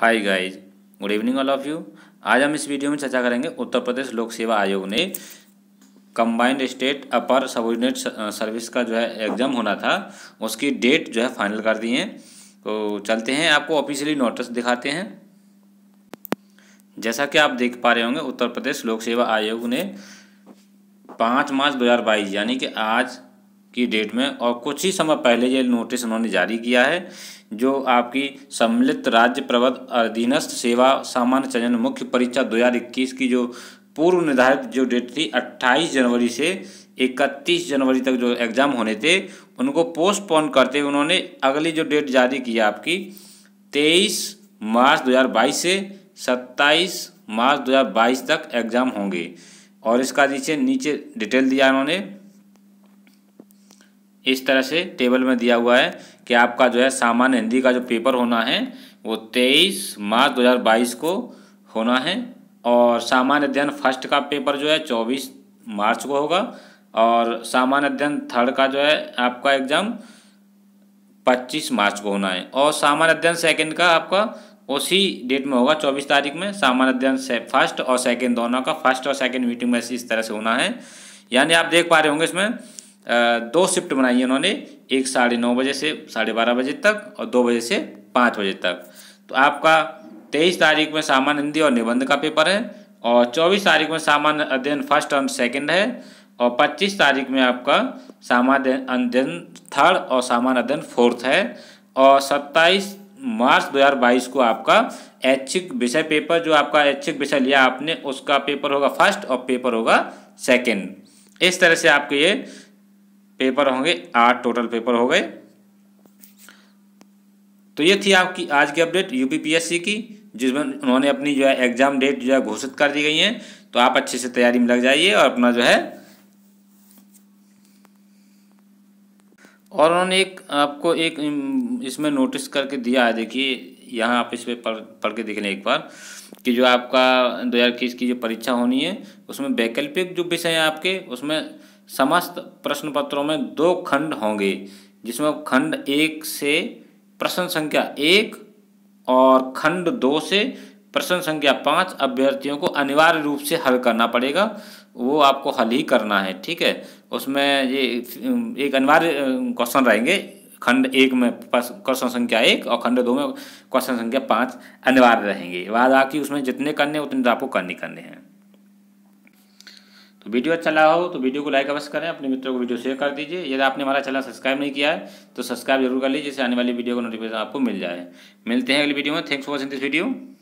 hi guys good evening all of you आज हम इस वीडियो में चर्चा करेंगे उत्तर प्रदेश लोक सेवा आयोग ने combined state upper subordinate service का जो है एग्ज़ाम होना था उसकी डेट जो है फाइनल कर दी है तो चलते हैं आपको ऑफिशियली नोटिस दिखाते हैं जैसा कि आप देख पा रहे होंगे उत्तर प्रदेश लोक सेवा आयोग ने पाँच मार्च दो यानी कि आज की डेट में और कुछ ही समय पहले ये नोटिस उन्होंने जारी किया है जो आपकी सम्मिलित राज्य प्रबंध अधीनस्थ सेवा सामान्य चयन मुख्य परीक्षा 2021 की जो पूर्व निर्धारित जो डेट थी 28 जनवरी से 31 जनवरी तक जो एग्ज़ाम होने थे उनको पोस्टपोन करते हुए उन्होंने अगली जो डेट जारी की आपकी 23 मार्च 2022 से 27 मार्च 2022 तक एग्ज़ाम होंगे और इसका नीचे नीचे डिटेल दिया उन्होंने इस तरह से टेबल में दिया हुआ है कि आपका जो है सामान्य हिंदी का जो पेपर होना है वो तेईस मार्च 2022 को होना है और सामान्य अध्ययन फर्स्ट का पेपर जो है चौबीस मार्च को होगा और सामान्य अध्ययन थर्ड का जो है आपका एग्ज़ाम पच्चीस मार्च को होना है और सामान्य अध्ययन सेकेंड का आपका उसी डेट में होगा चौबीस तारीख में सामान्य अध्ययन से फर्स्ट और सेकेंड दोनों का फर्स्ट और सेकेंड मीटिंग में इस तरह से होना है यानी आप देख पा रहे होंगे इसमें दो शिफ्ट बनाई है उन्होंने एक साढ़े नौ बजे से साढ़े बारह बजे तक और दो बजे से पाँच बजे तक तो आपका तेईस तारीख में सामान्य हिंदी और निबंध का पेपर है और चौबीस तारीख में सामान्य अध्ययन फर्स्ट और सेकेंड है और पच्चीस तारीख में आपका सामान्य अध्ययन थर्ड और सामान्य अध्ययन फोर्थ है और सत्ताईस मार्च 2022 को आपका ऐच्छिक विषय पेपर जो आपका ऐच्छिक विषय लिया आपने उसका पेपर होगा फर्स्ट और पेपर होगा सेकेंड इस तरह से आपके ये पेपर होंगे आठ टोटल पेपर हो गए तो ये थी आपकी आज की अपडेट यूपीपीएससी की जिसमें उन्होंने अपनी जो है एग्ज़ाम डेट जो है घोषित कर दी गई है तो आप अच्छे से तैयारी में लग जाइए और अपना जो है और उन्होंने एक आपको एक इसमें नोटिस करके दिया है देखिए यहाँ आप इस पर पढ़ पढ़ के देख लें एक बार कि जो आपका दो हज़ार इक्कीस की जो परीक्षा होनी है उसमें वैकल्पिक जो विषय हैं आपके उसमें समस्त प्रश्न पत्रों में दो खंड होंगे जिसमें खंड एक से प्रश्न संख्या एक और खंड दो से प्रश्न संख्या पाँच अभ्यर्थियों को अनिवार्य रूप से हल करना पड़ेगा वो आपको हल ही करना है ठीक है उसमें ये एक अनिवार्य क्वेश्चन रहेंगे खंड एक में क्वेश्चन संख्या एक और खंड दो में क्वेश्चन संख्या पाँच अनिवार्य रहेंगे बाद आके उसमें जितने करने उतने तो आपको करने करने हैं तो वीडियो अच्छा लगा हो तो वीडियो को लाइक अवश्य करें अपने मित्रों को वीडियो शेयर कर दीजिए यदि आपने हमारा चैनल सब्सक्राइब नहीं किया है तो सब्सक्राइब जरूर कर लीजिए जिससे आने वाली वीडियो का नोटिफिकेशन आपको मिल जाए मिलते हैं अगली वीडियो में thanks for watching this video